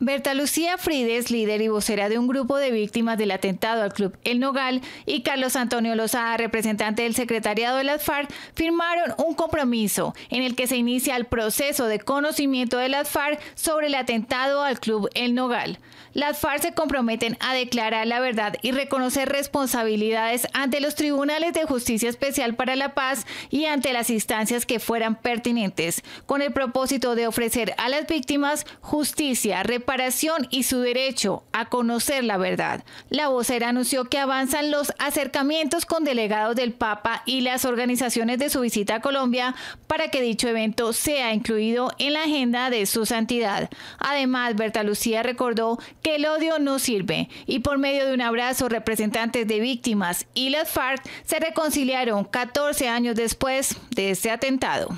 Berta Lucía Frides, líder y vocera de un grupo de víctimas del atentado al Club El Nogal, y Carlos Antonio Lozada, representante del secretariado de las FARC, firmaron un compromiso en el que se inicia el proceso de conocimiento de las FARC sobre el atentado al Club El Nogal. Las FARC se comprometen a declarar la verdad y reconocer responsabilidades ante los tribunales de justicia especial para la paz y ante las instancias que fueran pertinentes, con el propósito de ofrecer a las víctimas justicia, y su derecho a conocer la verdad. La vocera anunció que avanzan los acercamientos con delegados del Papa y las organizaciones de su visita a Colombia para que dicho evento sea incluido en la agenda de su santidad. Además, Berta Lucía recordó que el odio no sirve y por medio de un abrazo representantes de víctimas y las FARC se reconciliaron 14 años después de este atentado.